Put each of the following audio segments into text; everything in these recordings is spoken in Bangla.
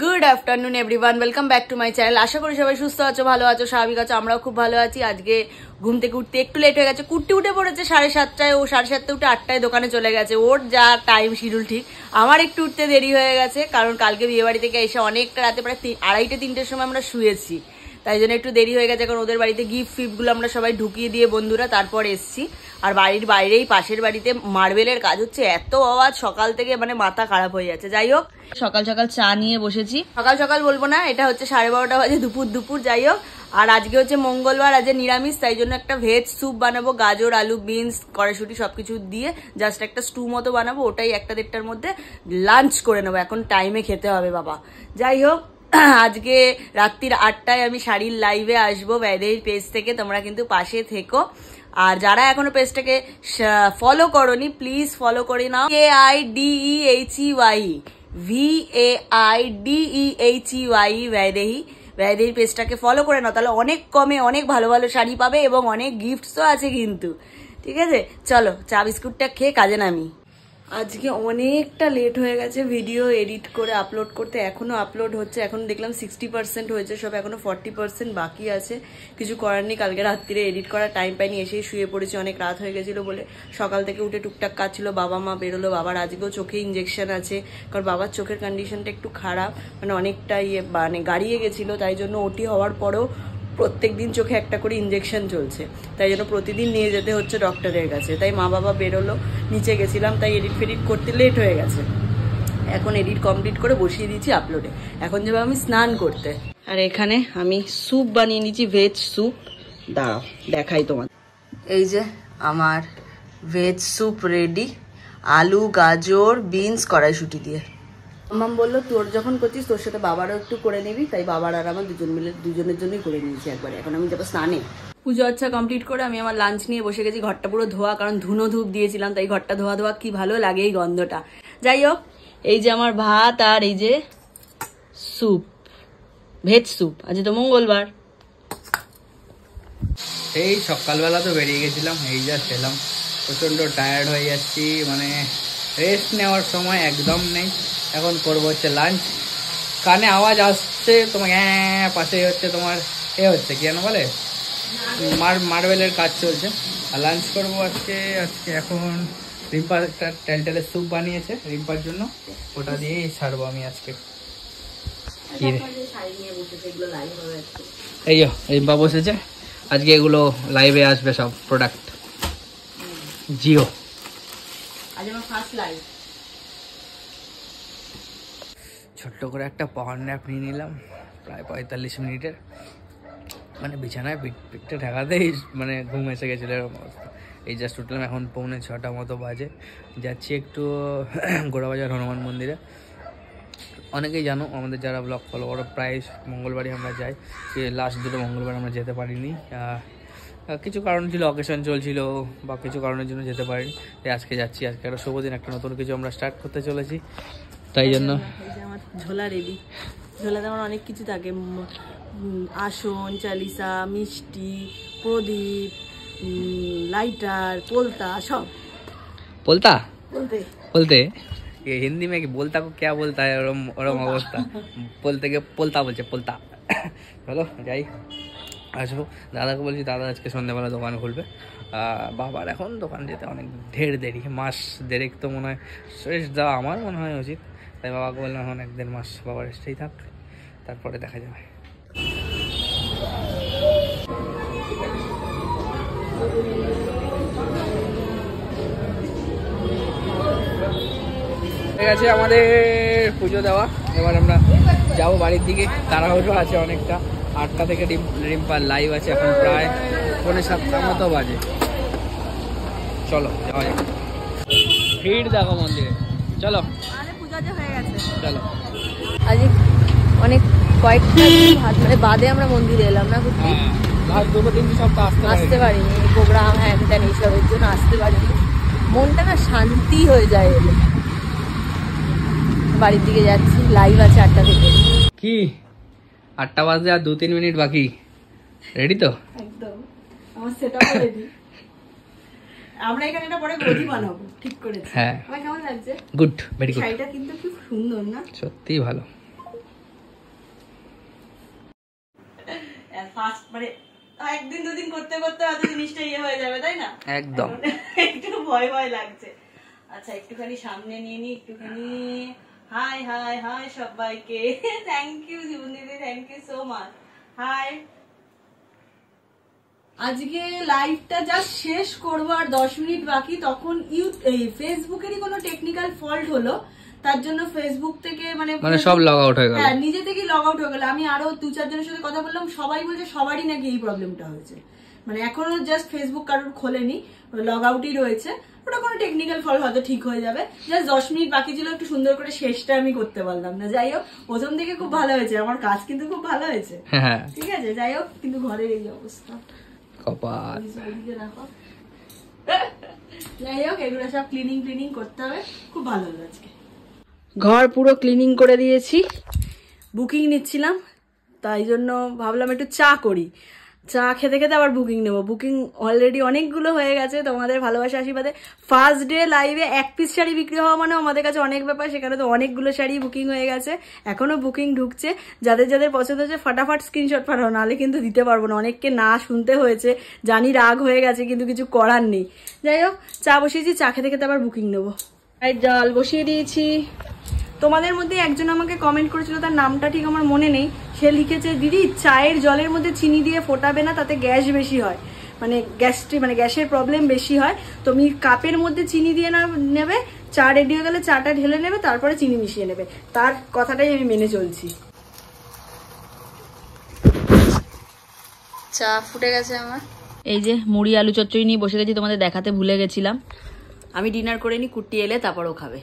Good afternoon everyone welcome back to my channel আশা করি সবাই সুস্থ আছো ভালো আছো স্বাভাবিক আছো আমরাও খুব ভালো আছি আজকে ঘুম থেকে উঠতে একটু লেট হয়ে গেছে কুটতে উঠে পড়েছে সাড়ে সাতটায় ও সাড়ে সাতটায় উঠে আটটায় দোকানে চলে গেছে ওর যা টাইম শিডিউল ঠিক আমার একটু উঠতে দেরি হয়ে গেছে কারণ কালকে বিয়েবাড়ি থেকে এসে অনেকটা রাতে প্রায় আড়াইটে তিনটের সময় আমরা শুয়েছি তাই জন্য একটু দেরি হয়ে গেছে এখন ওদের বাড়িতে গিফট ফিফটগুলো আমরা সবাই ঢুকিয়ে দিয়ে বন্ধুরা তারপর এসছি আর বাড়ির বাইরেই পাশের বাড়িতে মার্বেলের কাজ হচ্ছে এত আওয়াজ সকাল থেকে মানে মাথা খারাপ হয়ে যাচ্ছে যাই হোক সকাল সকাল চা নিয়ে বসেছি সকাল সকাল বলবো না এটা হচ্ছে সাড়ে বারোটা বাজে দুপুর দুপুর যাই হোক আর আজকে হচ্ছে মঙ্গলবার আজকে নিরামিষ তাই জন্য একটা ভেজ স্যুপ বানাবো গাজর আলু বিনস কড়াশুটি সব কিছু দিয়ে জাস্ট একটা স্টু মতো বানাবো ওটাই একটা দেড়টার মধ্যে লাঞ্চ করে নেবো এখন টাইমে খেতে হবে বাবা যাই হোক আজকে রাত্রির আটটায় আমি শাড়ির লাইভে আসবো ব্যাদের পেজ থেকে তোমরা কিন্তু পাশে থেকো আর যারা এখনো পেজটাকে ফলো করনি প্লিজ ফলো করে নাও কে I D H E Y V A I D H E Y Vaidehi Vaidehi পেজটাকে ফলো করে নাও তাহলে অনেক কমে অনেক ভালো ভালো শাড়ি পাবে এবং অনেক গিফটসও আছে কিন্তু ঠিক আছে চলো চা বিস্কুটটা খেয়ে কাজে নামি আজকে অনেকটা লেট হয়ে গেছে ভিডিও এডিট করে আপলোড করতে এখনও আপলোড হচ্ছে এখন দেখলাম সিক্সটি পার্সেন্ট হয়েছে সব এখনও ফর্টি পার্সেন্ট বাকি আছে কিছু করার নেই কালকে রাত্রিরে এডিট করার টাইম পাইনি এসেই শুয়ে পড়েছি অনেক রাত হয়ে গেছিলো বলে সকাল থেকে উঠে টুকটাক কাজ ছিল বাবা মা বেরোলো বাবার আজকেও চোখে ইঞ্জেকশন আছে কারণ বাবার চোখের কন্ডিশনটা একটু খারাপ মানে অনেকটাই মানে গাড়িয়ে গেছিলো তাই জন্য ওটি হওয়ার পরেও প্রত্যেক দিন চোখে একটা করে ইঞ্জেকশন চলছে তাই জন্য প্রতিদিন নিয়ে যেতে হচ্ছে ডক্টরের কাছে তাই মা বাবা বেরোলো নিচে গেছিলাম তাই এডিট ফেডিট করতে লেট হয়ে গেছে এখন এডিট কমপ্লিট করে বসিয়ে দিয়েছি আপলোডে এখন যাবো আমি স্নান করতে আর এখানে আমি স্যুপ বানিয়ে নিয়েছি ভেজ স্যুপ দাঁড়াও দেখাই তোমার এই যে আমার ভেজ স্যুপ রেডি আলু গাজর বিনস কড়াইশুটি দিয়ে মাম বললো তোর যখন করছিস তোর সাথে বাবারও একটু করে নিবি তাই বাবার আর আমার দুজন মিলে দুজনের জন্যই করে নিয়েছি একবারে এখন আমি যাবো স্নানে পুজো আচ্ছা কমপ্লিট করে আমি আমার লাঞ্চ নিয়ে বসে গেছি ঘরটা পুরো ধোয়া কারণ ধুনো ধূপ দিয়েছিলাম তাই ঘরটা ধোয়া ধোয়া কি ভালো লাগে এই গন্ধটা যাই হোক এই যে আমার ভাত আর এই যে স্যুপ ভেজ স্যুপ আজ তো মঙ্গলবার এই সকালবেলা তো বেরিয়ে গেছিলাম এই যা খেলাম প্রচণ্ড টায়ার্ড হয়ে যাচ্ছি মানে রেস্ট নেওয়ার সময় একদম নেই এখন করবো হচ্ছে লাঞ্চ কানে আওয়াজ আসছে তোমার হ্যাঁ পাশে হচ্ছে তোমার এ হচ্ছে কি বলে মার মার্বেলের কাজ চলছে আর লাঞ্চ করবো আজকে আজকে এখন রিম্পা একটা টেলটেলের স্যুপ বানিয়েছে রিম্পার জন্য ওটা দিয়েই ছাড়বো আমি আজকে এই রিম্পা বসেছে আজকে এগুলো লাইভে আসবে সব প্রোডাক্ট জিও আজ আমার ফার্স্ট লাইভ ছোট্ট করে একটা পাওয়ার ন্যাপ নিয়ে নিলাম প্রায় পঁয়তাল্লিশ মিনিটের মানে বিছানায় পিঠ পিঠটা ঠেকাতেই মানে ঘুম এসে গেছিলো এরকম অবস্থা এই জাস্ট উঠলাম এখন পৌনে ছটা মতো বাজে যাচ্ছি একটু গোড়াবাজার হনুমান মন্দিরে অনেকেই জানো আমাদের যারা ব্লগ ফলো করো প্রায় মঙ্গলবারই আমরা যাই যে লাস্ট দুটো মঙ্গলবার আমরা যেতে পারিনি কিছু কারণ ছিল অকেশন চলছিল বা কিছু কারণের জন্য যেতে পারিনি তাই আজকে যাচ্ছি আজকে একটা শুভ দিন একটা নতুন কিছু আমরা স্টার্ট করতে চলেছি তাই জন্য ঝোলা রেডি ঝোলাতে আমার অনেক কিছু থাকে আসন চালিসা মিষ্টি প্রদীপ লাইটার পোলতা সব পোলতা বলতে হিন্দি মেয়ে বলতা को বলতা ওরম ওরম অবস্থা বলতে গিয়ে পোলতা বলছে পোলতা চলো যাই আসো দাদাকে বলছি দাদা আজকে সন্ধ্যাবেলা দোকান খুলবে বাবার এখন দোকান যেতে অনেক ঢের দেরি মাস দেরেক তো মনে হয় শেষ দেওয়া আমার মনে হয় উচিত তাই বাবাকে বললাম এখন এক দেড় মাস বাবা রেস্টেই থাক তারপরে দেখা যাবে ঠিক আছে আমাদের পুজো দেওয়া এবার আমরা যাব বাড়ির দিকে তাড়াহুড়ো আছে অনেকটা আটটা থেকে রিম্পার লাইভ আছে এখন প্রায় পনেরো সাতটার মতো বাজে চলো যাওয়া যাক ভিড় দেখো মন্দিরে চলো অনেক কয়েকটা মানে বাদে আমরা মন্দিরে এলাম না হ্যাঁ, আসতে প্রোগ্রাম হ্যাঁ, আসতে মনটা হয়ে যায় এলে বাড়ির দিকে যাচ্ছি লাইভ আছে আটটা থেকে আটটা আর দু তিন মিনিট বাকি রেডি তো একদম আমার সেটা রেডি আমরা এখানে এটা পরে গদি বানাবো ঠিক করেছি হ্যাঁ আমার কেমন লাগছে গুড ভেরি গুড শাড়িটা কিন্তু খুব সুন্দর না সত্যিই ভালো ফার্স্ট হ্যাঁ, মানে একদিন দুদিন করতে করতে হয়তো জিনিসটা ইয়ে হয়ে যাবে তাই না একদম একটু ভয় ভয় লাগছে আচ্ছা একটুখানি সামনে নিয়ে নি একটুখানি হাই হাই হাই সবাইকে থ্যাংক ইউ জীবন দিদি thank you so much hi আজকে লাইভটা যা শেষ করবো আর দশ মিনিট বাকি তখন ইউ ফেসবুকেরই কোনো টেকনিক্যাল ফল্ট হলো তার জন্য ফেসবুক থেকে মানে মানে সব লগ আউট হয়ে গেল হ্যাঁ নিজে থেকে লগ আউট হয়ে গেল আমি আরো দু চারজনের সাথে কথা বললাম সবাই বলছে সবারই নাকি এই প্রবলেমটা হয়েছে মানে এখনো জাস্ট ফেসবুক কারোর খোলেনি লগ আউটই রয়েছে ওটা কোনো টেকনিক্যাল ফল হয়তো ঠিক হয়ে যাবে জাস্ট দশ মিনিট বাকি ছিল একটু সুন্দর করে শেষটা আমি করতে পারলাম না যাই হোক প্রথম থেকে খুব ভালো হয়েছে আমার কাজ কিন্তু খুব ভালো হয়েছে হ্যাঁ। ঠিক আছে যাই হোক কিন্তু ঘরের এই অবস্থা কপাল যাই হোক এগুলো সব ক্লিনিং ক্লিনিং করতে হবে খুব ভালো ঘর পুরো ক্লিনিং করে দিয়েছি বুকিং নিচ্ছিলাম তাই জন্য ভাবলাম একটু চা করি চা খেতে খেতে আবার বুকিং নেবো বুকিং অলরেডি অনেকগুলো হয়ে গেছে তোমাদের ভালোবাসা আশীর্বাদে ফার্স্ট ডে লাইভে এক পিস শাড়ি বিক্রি হওয়া মানে আমাদের কাছে অনেক ব্যাপার সেখানে তো অনেকগুলো শাড়ি বুকিং হয়ে গেছে এখনও বুকিং ঢুকছে যাদের যাদের পছন্দ হচ্ছে ফাটাফাট স্ক্রিনশট পাঠাও নাহলে কিন্তু দিতে পারবো না অনেককে না শুনতে হয়েছে জানি রাগ হয়ে গেছে কিন্তু কিছু করার নেই যাই হোক চা বসিয়েছি চা খেতে খেতে আবার বুকিং নেবো জল বসিয়ে দিয়েছি তোমাদের মধ্যে একজন আমাকে কমেন্ট করেছিল তার নামটা ঠিক আমার মনে নেই সে লিখেছে দিদি চায়ের জলের মধ্যে চিনি দিয়ে ফোটাবে না তাতে গ্যাস বেশি হয় মানে গ্যাস্ট্রিক মানে গ্যাসের প্রবলেম বেশি হয় তুমি কাপের মধ্যে চিনি দিয়ে না নেবে চা রেডি হয়ে গেলে চাটা ঢেলে নেবে তারপরে চিনি মিশিয়ে নেবে তার কথাটাই আমি মেনে চলছি চা ফুটে গেছে আমার এই যে মুড়ি আলু চচ্চড়ি নিয়ে বসে গেছি তোমাদের দেখাতে ভুলে গেছিলাম আমি ডিনার করে নি কুটি এলে তারপরও খাবে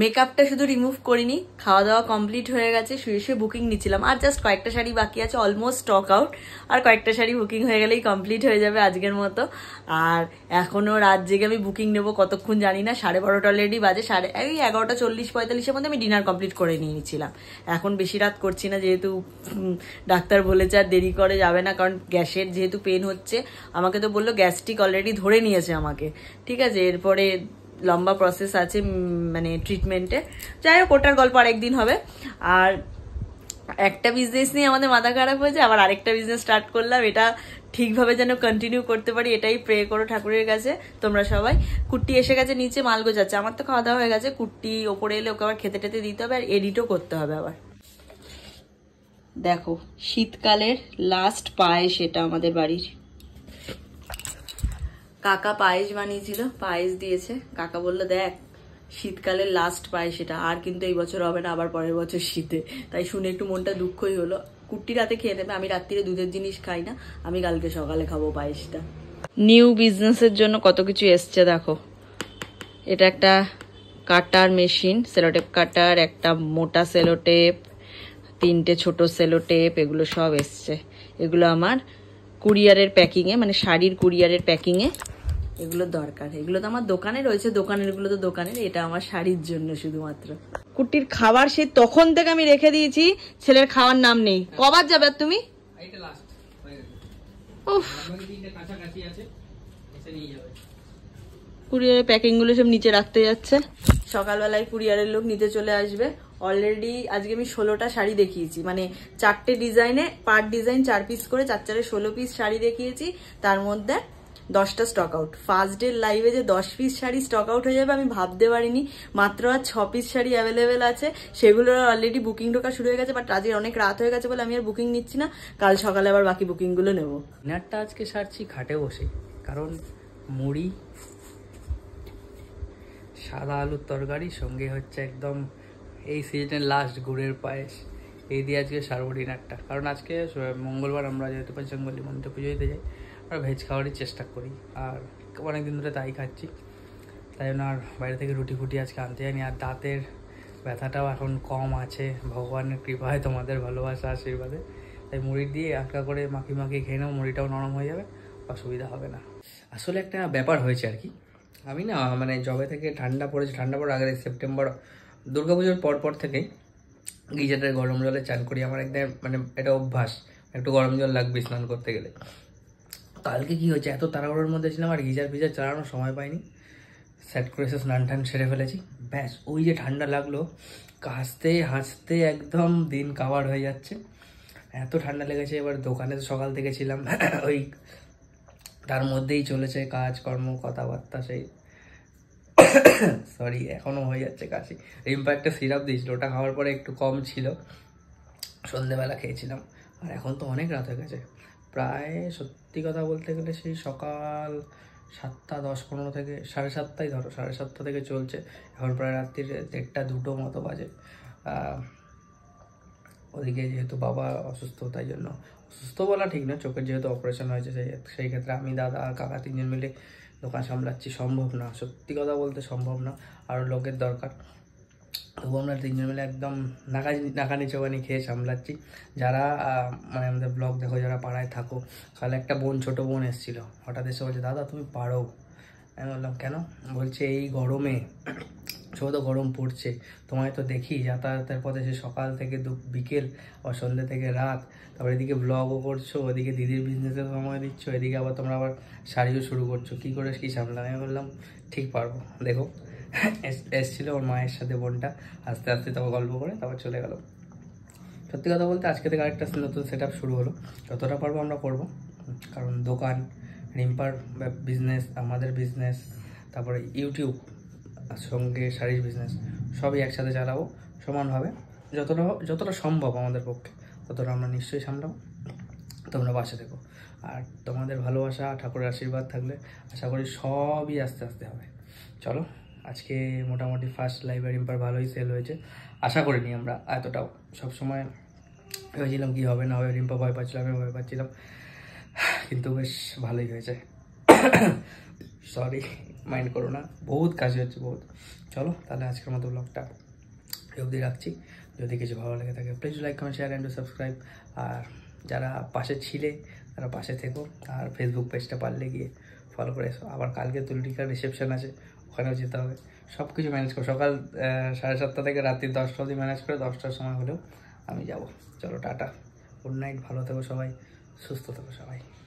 মেকআপটা শুধু রিমুভ করিনি খাওয়া দাওয়া কমপ্লিট হয়ে গেছে শুয়ে শুয়ে বুকিং নিচ্ছিলাম আর জাস্ট কয়েকটা শাড়ি বাকি আছে অলমোস্ট স্টক আউট আর কয়েকটা শাড়ি বুকিং হয়ে গেলেই কমপ্লিট হয়ে যাবে আজকের মতো আর এখনও রাত জেগে আমি বুকিং নেবো কতক্ষণ জানি না সাড়ে বারোটা অলরেডি বাজে সাড়ে এই এগারোটা চল্লিশ পঁয়তাল্লিশের মধ্যে আমি ডিনার কমপ্লিট করে নিয়েছিলাম এখন বেশি রাত করছি না যেহেতু ডাক্তার বলেছে আর দেরি করে যাবে না কারণ গ্যাসের যেহেতু পেন হচ্ছে আমাকে তো বললো গ্যাস্ট্রিক অলরেডি ধরে নিয়েছে আমাকে ঠিক আছে এরপরে লম্বা প্রসেস আছে মানে ট্রিটমেন্টে যাই হোক ওটার গল্প আরেকদিন হবে আর একটা বিজনেস নিয়ে আমাদের মাথা খারাপ হয়েছে আবার আরেকটা বিজনেস স্টার্ট করলাম এটা ঠিকভাবে যেন কন্টিনিউ করতে পারি এটাই প্রে করো ঠাকুরের কাছে তোমরা সবাই কুট্টি এসে গেছে নিচে মালগো যাচ্ছে আমার তো খাওয়া দাওয়া হয়ে গেছে কুট্টি ওপরে এলে ওকে আবার খেতে টেতে দিতে হবে আর এডিটও করতে হবে আবার দেখো শীতকালের লাস্ট পায়েস এটা আমাদের বাড়ির কাকা পায়েস বানিয়েছিল পায়েস দিয়েছে কাকা বললো দেখ শীতকালে লাস্ট পায়েস এটা আর কিন্তু এই বছর হবে না আবার পরের বছর শীতে তাই শুনে একটু মনটা দুঃখই হলো কুট্টি রাতে খেয়ে নেবে আমি রাত্রিরে দুধের জিনিস খাই না আমি কালকে সকালে খাবো পায়েসটা নিউ বিজনেসের জন্য কত কিছু এসছে দেখো এটা একটা কাটার মেশিন সেলোটেপ কাটার একটা মোটা সেলোটেপ তিনটে ছোট সেলোটেপ এগুলো সব এসছে এগুলো আমার কুরিয়ারের প্যাকিংয়ে মানে শাড়ির কুরিয়ারের প্যাকিংয়ে এগুলো দরকার এগুলো তো আমার দোকানে রয়েছে দোকানেরগুলো তো দোকানের এটা আমার শাড়ির জন্য শুধুমাত্র কুটির খাবার সে তখন থেকে আমি রেখে দিয়েছি ছেলের খাওয়ার নাম নেই কবার যাবে আর তুমি কুরিয়ারের প্যাকিংগুলো সব নিচে রাখতে যাচ্ছে সকালবেলায় কুরিয়ারের লোক নিতে চলে আসবে অলরেডি আজকে আমি ষোলোটা শাড়ি দেখিয়েছি মানে চারটে ডিজাইনে পার ডিজাইন চার পিস করে চার চারে ষোলো পিস শাড়ি দেখিয়েছি তার মধ্যে দশটা স্টক আউট ফার্স্ট ডে লাইভে যে দশ পিস শাড়ি স্টক আউট হয়ে যাবে আমি ভাবতে পারিনি মাত্র আর ছ পিস শাড়ি অ্যাভেলেবেল আছে সেগুলোর অলরেডি বুকিং ঢোকা শুরু হয়ে গেছে বাট আজকে অনেক রাত হয়ে গেছে বলে আমি আর বুকিং নিচ্ছি না কাল সকালে আবার বাকি বুকিংগুলো নেব নেটটা আজকে সারছি খাটে বসে কারণ মুড়ি সাদা আলুর তরকারি সঙ্গে হচ্ছে একদম এই সিজনের লাস্ট গুড়ের পায়েস এই দিয়ে আজকে সারবো একটা কারণ আজকে মঙ্গলবার আমরা যেহেতু পঞ্চাঙ্গলি মন্দিরে পুজো দিতে যাই আর ভেজ খাওয়ারই চেষ্টা করি আর অনেক দিন ধরে তাই খাচ্ছি তাই জন্য আর বাইরে থেকে রুটি ফুটি আজকে আনতে জানি আর দাঁতের ব্যথাটাও এখন কম আছে ভগবানের কৃপায় তোমাদের ভালোবাসা আশীর্বাদে তাই মুড়ি দিয়ে আঁকা করে মাখি মাখি খেয়ে নেবো মুড়িটাও নরম হয়ে যাবে অসুবিধা হবে না আসলে একটা ব্যাপার হয়েছে আর কি আমি না মানে জবে থেকে ঠান্ডা পড়েছে ঠান্ডা পড়ে আগে সেপ্টেম্বর দুর্গা পুজোর পরপর থেকেই গিজারের গরম জলে চান করি আমার একদম মানে এটা অভ্যাস একটু গরম জল লাগবে স্নান করতে গেলে কালকে কি হয়েছে এত তাড়াহুড়োর মধ্যে ছিলাম আর গিজার ফিজার চালানোর সময় পাইনি স্যাট করে এসে স্নান টান সেরে ফেলেছি ব্যাস ওই যে ঠান্ডা লাগলো কাঁচতে হাসতে একদম দিন কাবার হয়ে যাচ্ছে এত ঠান্ডা লেগেছে এবার দোকানে তো সকাল থেকে ছিলাম ওই তার মধ্যেই চলেছে কাজকর্ম কথাবার্তা সেই সরি এখনও হয়ে যাচ্ছে কাশি রিম্পা একটা সিরাপ দিয়েছিল ওটা খাওয়ার পরে একটু কম ছিল সন্ধেবেলা খেয়েছিলাম আর এখন তো অনেক রাত হয়ে গেছে প্রায় সত্যি কথা বলতে গেলে সেই সকাল সাতটা দশ পনেরো থেকে সাড়ে সাতটাই ধরো সাড়ে সাতটা থেকে চলছে এখন প্রায় রাত্রির দেড়টা দুটো মতো বাজে ওদিকে যেহেতু বাবা অসুস্থ তাই জন্য অসুস্থ বলা ঠিক না চোখের যেহেতু অপারেশন হয়েছে সেই সেই ক্ষেত্রে আমি দাদা কাকা তিনজন মিলে দোকান সামলাচ্ছি সম্ভব না সত্যি কথা বলতে সম্ভব না আরও লোকের দরকার তবু আমরা তিনজন মিলে একদম নাকা নাকানি চোখানি খেয়ে সামলাচ্ছি যারা মানে আমাদের ব্লগ দেখো যারা পাড়ায় থাকো কাল একটা বোন ছোটো বোন এসেছিলো হঠাৎ এসে বলছে দাদা তুমি পারো আমি বললাম কেন বলছে এই গরমে প্রচণ্ড গরম পড়ছে তোমায় তো দেখি যাতায়াতের পথে সে সকাল থেকে দু বিকেল বা সন্ধ্যে থেকে রাত তারপর এদিকে ব্লগও করছো ওদিকে দিদির বিজনেসে সময় দিচ্ছ এদিকে আবার তোমরা আবার শাড়িও শুরু করছো কী করে কী সামলা আমি বললাম ঠিক পারবো দেখো এসছিল ওর মায়ের সাথে বোনটা আস্তে আস্তে তারপর গল্প করে তারপর চলে গেল সত্যি কথা বলতে আজকে থেকে আরেকটা নতুন সেট শুরু হলো যতটা পারবো আমরা করবো কারণ দোকান রিম্পার বিজনেস আমাদের বিজনেস তারপরে ইউটিউব আর সঙ্গে শাড়ির বিজনেস সবই একসাথে চালাবো সমানভাবে যতটা যতটা সম্ভব আমাদের পক্ষে ততটা আমরা নিশ্চয়ই সামলাবো তোমরা বাসা থেকো আর তোমাদের ভালোবাসা ঠাকুরের আশীর্বাদ থাকলে আশা করি সবই আস্তে আস্তে হবে চলো আজকে মোটামুটি ফার্স্ট লাইব্রেরি ইম্পার ভালোই সেল হয়েছে আশা করিনি আমরা এতটাও সবসময় ভেবেছিলাম কী হবে না হবে রিম্পা ভয় পাচ্ছিলাম আমি ভয় পাচ্ছিলাম কিন্তু বেশ ভালোই হয়েছে সরি মাইন্ড করো না বহুত কাজ হচ্ছে বহুত চলো তাহলে আজকের মতো ব্লগটা অবধি রাখছি যদি কিছু ভালো লাগে থাকে please like comment share and subscribe আর যারা পাশে ছিলে তারা পাশে থেকো আর ফেসবুক পেজটা পারলে গিয়ে ফলো করে এসো আবার কালকে তুলটিকার রিসেপশন আছে ওখানেও যেতে হবে সব কিছু ম্যানেজ করো সকাল সাড়ে সাতটা থেকে রাত্রি দশটা অবধি ম্যানেজ করে দশটার সময় হলেও আমি যাব চলো টাটা গুড নাইট ভালো থেকো সবাই সুস্থ থাকো সবাই